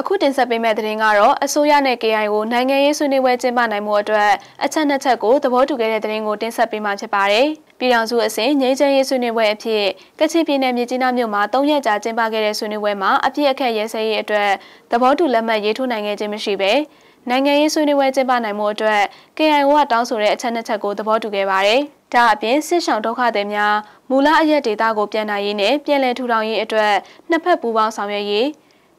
အခုတင်ဆက်ပေးမယ့်သတင်းကတော့အစိုးရနဲ့ KI ကိုနိုင်ငံရေးဆွေးနွေးပွဲကျင်းပနိုင်မှုအတွက်အချက်နှစ်ချက်ကိုသဘောတူခဲ့တဲ့သတင်းကိုတင်ဆက်ပေးမှာဖြစ်ပါတယ်။ပြည်ထောင်စုအဆင့်ငြိမ်းချမ်းရေးဆွေးနွေးပွဲအဖြစ်ကချင်ပြည်နယ်မြစ်ကြီးနားမြို့မှာ၃ရက်ကြာကျင်းပခဲ့တဲ့ဆွေးနွေးပွဲမှာအပြည့်အခက်ရဲစဲရေးအတွက်သဘောတူလက်မှတ်ရေးထိုးနိုင်ခဲ့ခြင်းမရှိပဲနိုင်ငံရေးဆွေးနွေးပွဲကျင်းပနိုင်မှုအတွက် KIO ကတောင်းဆိုတဲ့အချက်နှစ်ချက်ကိုသဘောတူခဲ့ပါတယ်။ဒါအပြင်စစ်ဆောင်ဒုက္ခသည်များမူလအရက်ဒေတာကိုပြန်နိုင်ရေးနဲ့ပြန်လည်ထူထောင်ရေးအတွက်နှစ်ဖက်ပူးပေါင်းဆောင်ရွက်ရေး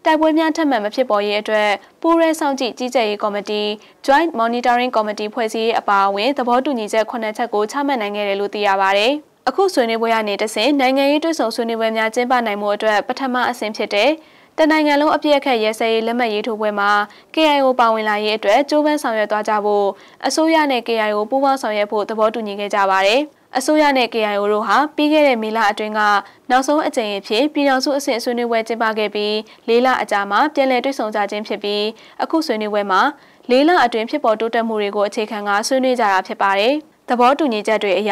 တိုက်ပွဲများထပ်မံမဖြစ်ပေါ်ရေးအတွက်ပူးရဲဆောင်ကြည့်ကြီးကြပ်ရေးကော်မတီ Joint Monitoring Committee ဖွဲ့စည်းရေးအပါအဝင်သဘောတူညီချက်9ချက်ကိုချမှတ်နိုင်ခဲ့တယ်လို့သိရပါဗျ။အခုဆွေးနွေးပွဲကနေတဆင့်နိုင်ငံရေးတွဲဆောင်ဆွေးနွေးပွဲများကျင်းပနိုင်မှုအတွက်ပထမအဆင့်ဖြစ်တဲ့တနိုင်ငံလုံးအပြည့်အခက်ရဲစဲရေးလက်မှတ်ရေးထိုးပွဲမှာ KIO ပါဝင်လာရေးအတွက်ကြိုးပမ်းဆောင်ရွက်သွားကြဖို့အစိုးရနဲ့ KIO ပူးပေါင်းဆောင်ရွက်ဖို့သဘောတူညီခဲ့ကြပါတယ်။အစိုးရနဲ့ KIO တို့ဟာပြီးခဲ့တဲ့မေလအတွင်းကနောက်ဆုံးအကြိမ်အဖြစ်ပြည်ထောင်စုအဆင့်ဆွေးနွေးပွဲကျင်းပခဲ့ပြီးလေးလအကြာမှာပြန်လည်တွေ့ဆုံကြခြင်းဖြစ်ပြီးအခုဆွေးနွေးပွဲမှာလေးလအတွင်းဖြစ်ပေါ်တိုးတက်မှုတွေကိုအခြေခံကဆွေးနွေးကြတာဖြစ်ပါတယ်။သဘောတူညီချက်တွေအရ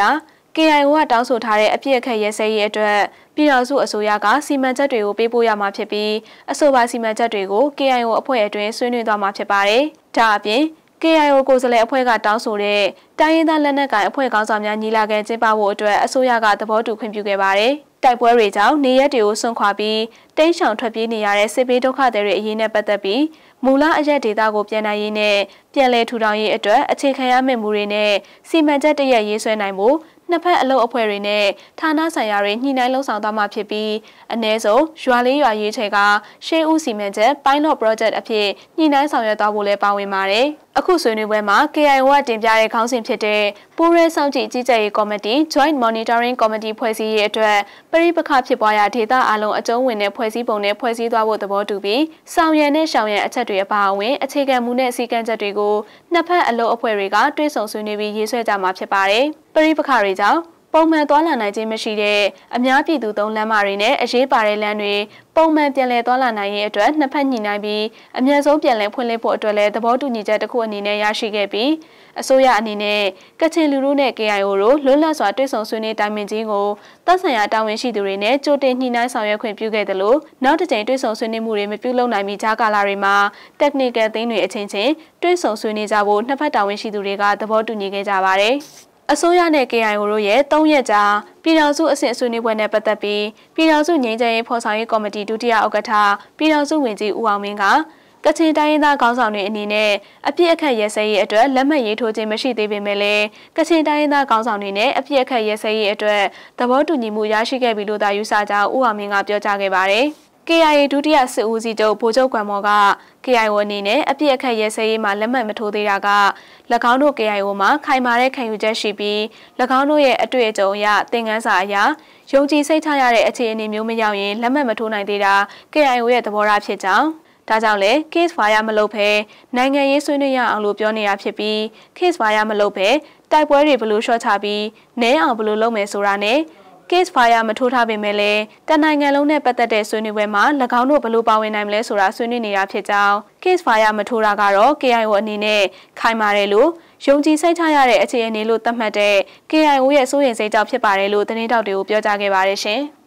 KIO ကတောင်းဆိုထားတဲ့အပြစ်အခက်ရဲစဲရေးအတွက်ပြည်တော်စုအစိုးရကစီမံချက်တွေကိုပေးပို့ရမှာဖြစ်ပြီးအဆိုပါစီမံချက်တွေကို KIO အဖွဲ့အတွင်းဆွေးနွေးသွားမှာဖြစ်ပါတယ်။ဒါအပြင် KIO ကိုယ်စားလှယ်အဖွဲ့ကတောင်းဆိုတဲ့တိုင်းရင်းသားလက်နက်ကိုင်အဖွဲ့ခေါင်းဆောင်များညီလာခံကျင်းပဖို့အတွက်အစိုးရကသဘောတူခွင့်ပြုခဲ့ပါတယ်။တိုက်ပွဲတွေကြောင့်နေရက်တွေကိုဆွန့်ခွာပြီးတိမ်းရှောင်ထွက်ပြေးနေရတဲ့စစ်ဘေးဒုက္ခသည်တွေအရေးနဲ့ပတ်သက်ပြီးမူလအရက်ဒေတာကိုပြန်နိုင်ရေးနဲ့ပြန်လည်ထူထောင်ရေးအတွက်အခြေခံရမယ့်မူတွေနဲ့စီမံချက်တရက်ရေးဆွဲနိုင်မှုနှစ်ဖက်အလုပ်အဖွဲ့တွေနဲ့ဌာနဆိုင်ရာတွေညှိနှိုင်းလှုံ့ဆော်သွားမှာဖြစ်ပြီးအ ਨੇ ဆုံးရွာလေးရွာရေးချဲကရှေးဦးစီမံချက် pilot project အဖြစ်ညှိနှိုင်းဆောင်ရွက်သွားဖို့လည်းပါဝင်ပါတယ်။အခုဆွေးနွေးပွဲမှာ KIO ကတင်ပြတဲ့ခေါင်းစဉ်ဖြစ်တဲ့ပူရဲစောင့်ကြည့်ကြီးကြပ်ရေးကော်မတီ Joint Monitoring Committee ဖွဲ့စည်းရေးအတွက်ပြည်ပခဖြစ်ပွားရာဒေသအလုံးအကျုံးဝင်တဲ့ဖွဲ့စည်းပုံနဲ့ဖွဲ့စည်းသွားဖို့သဘောတူပြီးဆောင်ရန်နဲ့ရှောင်ရန်အချက်တွေအပါအဝင် အခြေခံမူနဲ့အစည်းအကမ်းချက်တွေကိုနှစ်ဖက်အလုံးအဖွဲ့တွေကတွဲဆုံဆွေးနွေးပြီးရေးဆွဲကြမှာဖြစ်ပါတယ်။ပြည်ပခတွေကြောင့်ပုံမှန်သွားလာနိုင်ခြင်းမရှိတဲ့အများပြည်သူသုံးလမ်းမတွေနဲ့အရေးပါတဲ့လမ်းတွေပုံမှန်ပြန်လည်သွားလာနိုင်ရေးအတွက်နှစ်ဖက်ညှိနှိုင်းပြီးအမြန်ဆုံးပြန်လည်ဖွင့်လှစ်ဖို့အတွက်လည်းသဘောတူညီချက် တစ်ခုအနေနဲ့ရရှိခဲ့ပြီးအစိုးရအနေနဲ့ကချင်လူထုနဲ့ KIO တို့လွတ်လပ်စွာတွေ့ဆုံဆွေးနွေးတိုင်ပင်ခြင်းကိုသက်ဆိုင်ရာတာဝန်ရှိသူတွေနဲ့ကြိုတင်ညှိနှိုင်းဆောင်ရွက်ခွင့်ပြုခဲ့တယ်လို့နောက်တစ်ကြိမ်တွေ့ဆုံဆွေးနွေးမှုတွေမပြုလုပ်နိုင်မီကြားကာလတွေမှာ technical သင်းတွေအချင်းချင်းတွေ့ဆုံဆွေးနွေးကြဖို့နှစ်ဖက်တာဝန်ရှိသူတွေကသဘောတူညီခဲ့ကြပါတယ်။အစိုးရနဲ့ KIO တို့ရဲ့၃ရက်ကြာပြည်ထောင်စုအဆင့်ဆွေးနွေးပွဲနဲ့ပတ်သက်ပြီးပြည်ထောင်စုငြိမ်းချမ်းရေးဖော်ဆောင်ရေးကော်မတီဒုတိယဥက္ကဋ္ဌပြည်ထောင်စုဝန်ကြီးဦးအောင်မင်းကကချင်တိုင်းရင်းသားခေါင်းဆောင်တွေအနေနဲ့အပြစ်အခက်ရဲစဲရေးအတွက်လက်မှတ်ရေးထိုးခြင်းမရှိသေးပေမဲ့လည်းကချင်တိုင်းရင်းသားခေါင်းဆောင်တွေနဲ့အပြစ်အခက်ရဲစဲရေးအတွက်သဘောတူညီမှုရရှိခဲ့ပြီလို့သာယူဆကြောင်းဦးအောင်မင်းကပြောကြားခဲ့ပါတယ်။ KIA ဒုတိယစစ်ဦးစီးချုပ်ဗိုလ်ချုပ်ကွမ်မော်က KIO အနေနဲ့အပြစ်အခက်ရဲစဲရေးမှာလက်မှတ်မထိုးသေးတာက၎င်းတို့ KIO မှာခိုင်မာတဲ့ခံယူချက်ရှိပြီး၎င်းတို့ရဲ့အတွေ့အကြုံအရသင်ခန်းစာအရယုံကြည်စိတ်ချရတဲ့အခြေအနေမျိုးမရောက်ရင်လက်မှတ်မထိုးနိုင်သေးတာ KIO ရဲ့သဘောထားဖြစ်ကြောင်းဒါကြောင့်လဲ case fire မလုပ်ဘဲနိုင်ငံရေးဆွေးနွေးရအောင်လို့ပြောနေတာဖြစ်ပြီး case fire မလုပ်ဘဲတိုက်ပွဲတွေဘယ်လိုရှော့ချပြီးနဲအောင်ဘယ်လိုလုပ်မယ်ဆိုတာနဲ့ case fire မထိုးထားပေမဲ့လည်းတနိုင်ငံလုံးနဲ့ပတ်သက်တဲ့ဆွေးနွေးပွဲမှာ၎င်းတို့ဘယ်လိုပါဝင်နိုင်မလဲဆိုတာဆွေးနွေးနေတာဖြစ်ကြောင်း case fire မထိုးတာကတော့ KIO အနေနဲ့ခိုင်မာတယ်လို့ယုံကြည်စိတ်ချရတဲ့အခြေအနေလို့သတ်မှတ်တဲ့ KIO ရဲ့စိုးရိမ်စိတ်ကြောင့်ဖြစ်ပါတယ်လို့သတင်းတောက်တွေကိုပြောကြားခဲ့ပါတယ်ရှင်။